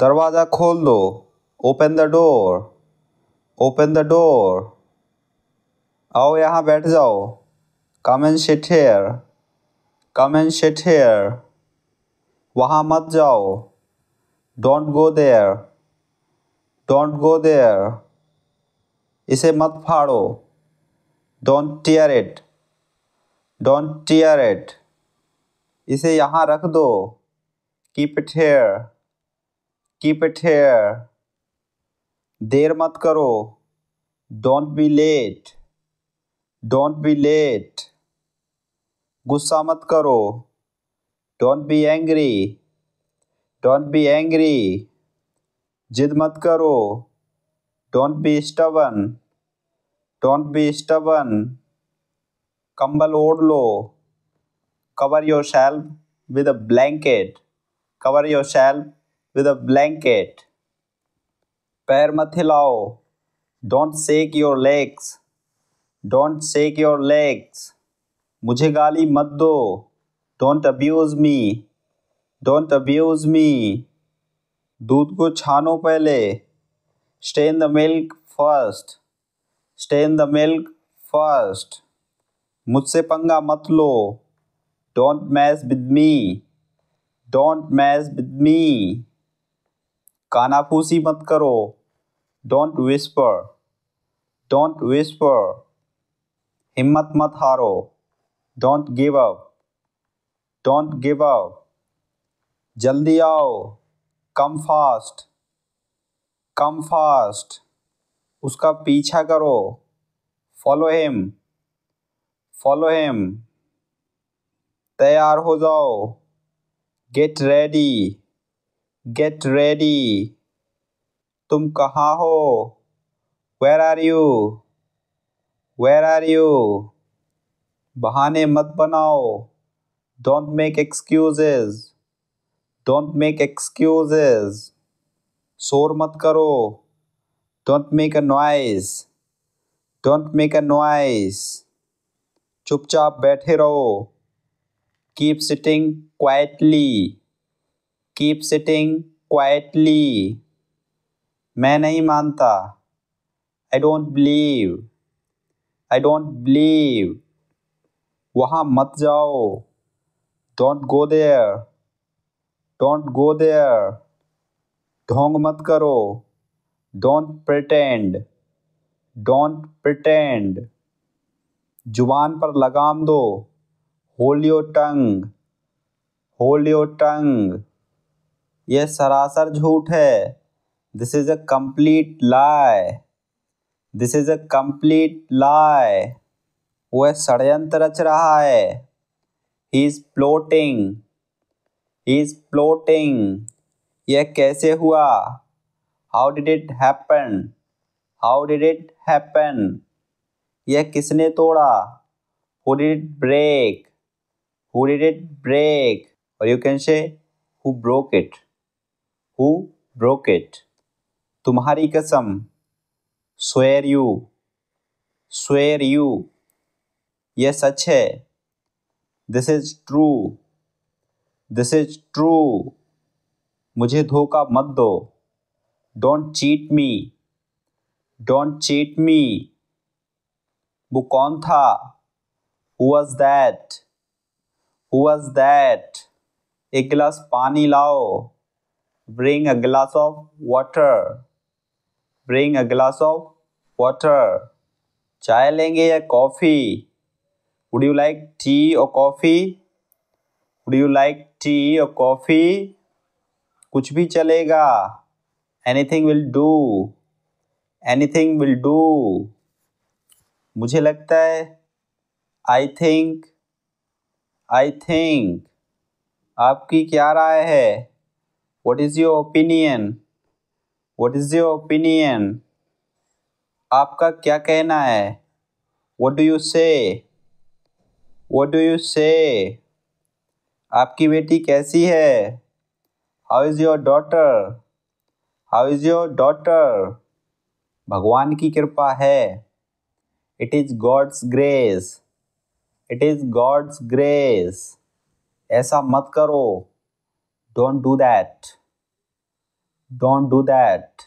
दरवाज़ा खोल दो open the door open the door आओ यहाँ बैठ जाओ come and sit here come and sit here वहाँ मत जाओ don't go there don't go there इसे मत फाड़ो don't tear it don't tear it इसे यहाँ रख दो keep it here keep it here देर मत करो don't be late don't be late गुस्सा मत करो don't be angry don't be angry जिद मत करो don't be stubborn don't be stubborn कंबल ओढ़ लो cover yourself with a blanket cover yourself with a blanket पैर मत हिलाओ don't shake your legs don't shake your legs मुझे गाली मत दो don't abuse me don't abuse me दूध को छानो पहले strain the milk first strain the milk first मुझसे पंगा मत लो don't mess with me don't mess with me कानाफूसी मत करो डोंट विस्पर डोंट विस्पर हिम्मत मत हारो don't give up don't give up जल्दी आओ कम फास्ट कम फास्ट उसका पीछा करो फॉलो हिम फॉलो हिम तैयार हो जाओ गेट रेडी गेट रेडी तुम कहाँ हो where are you where are you बहाने मत बनाओ don't make excuses don't make excuses शोर मत करो don't make a noise don't make a noise चुपचाप बैठे रहो keep sitting quietly keep sitting quietly मैं नहीं मानता I don't believe I don't believe वहाँ मत जाओ don't go there don't go there ढोंग मत करो डोंट प्रटेंड डोंट प्रटेंड जुबान पर लगाम दो hold your tongue hold your tongue यह सरासर झूठ है this is a complete lie this is a complete lie वह षडयंत्र रच रहा है he is plotting he is plotting यह कैसे हुआ how did it happen how did it happen यह किसने तोड़ा who did it break who did it break और you can say who broke it Who broke it? तुम्हारी कसम swear you swear you यह सच है this is true this is true मुझे धोखा मत दो don't cheat me don't cheat me वो कौन था Who was that Who was that एक गिलास पानी लाओ bring a glass of water bring a glass of water चाय लेंगे या coffee would you like tea or coffee would you like tea or coffee कुछ भी चलेगा anything will do anything will do मुझे लगता है I think I think आपकी क्या राय है what is your opinion what is your opinion आपका क्या कहना है what do you say what do you say आपकी बेटी कैसी है How is your daughter? How is your daughter? भगवान की कृपा है It is God's grace. It is God's grace. ऐसा मत करो don't do that don't do that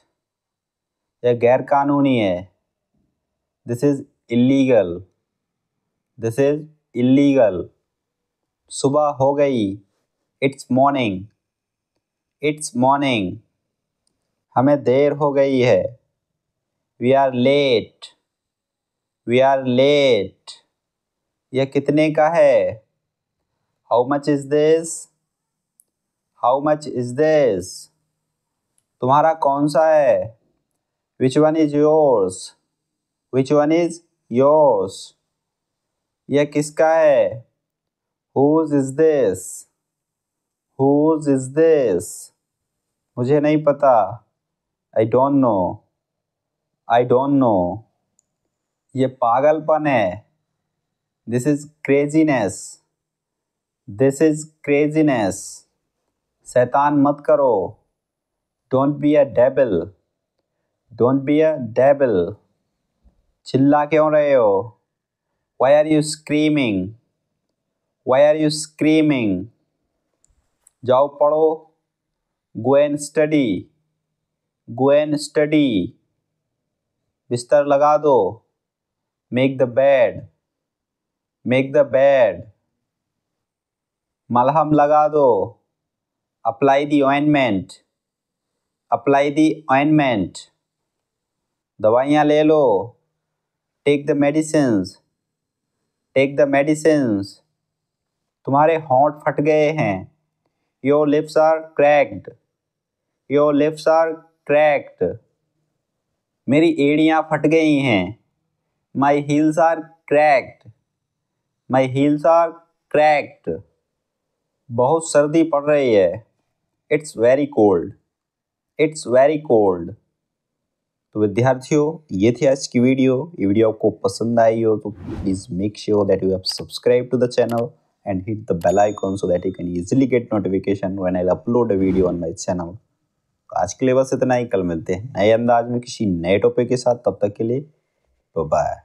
यह गैर कानूनी है this is illegal this is illegal सुबह हो गई इट्स मॉर्निंग इट्स मॉर्निंग हमें देर हो गई है we are late we are late यह कितने का है how much is this how much is this तुम्हारा कौन सा है which one is yours which one is yours यह किसका है whose is this whose is this मुझे नहीं पता I don't know I don't know ये पागलपन है this is craziness this is craziness शैतान मत करो don't be a devil don't be a devil चिल्ला क्यों रहे हो why are you screaming why are you screaming जाओ पढ़ो go and study go and study बिस्तर लगा दो make the bed make the bed मलहम लगा दो apply the ointment apply the ointment दवाइयाँ ले लो take the medicines take the medicines तुम्हारे होंठ फट गए हैं your lips are cracked your lips are cracked मेरी एड़ियाँ फट गई हैं my heels are cracked my heels are cracked बहुत सर्दी पड़ रही है it's very cold it's very cold तो विद्यार्थियों ये थी आज की वीडियो ये वीडियो आपको पसंद आई हो तो please make sure that you have subscribe to the channel and hit the bell icon so that you can easily get notification when I upload a video on my channel तो आज के लिए बस इतना ही कल मिलते हैं नए अंदाज में किसी नए टॉपिक के साथ तब तक के लिए बाय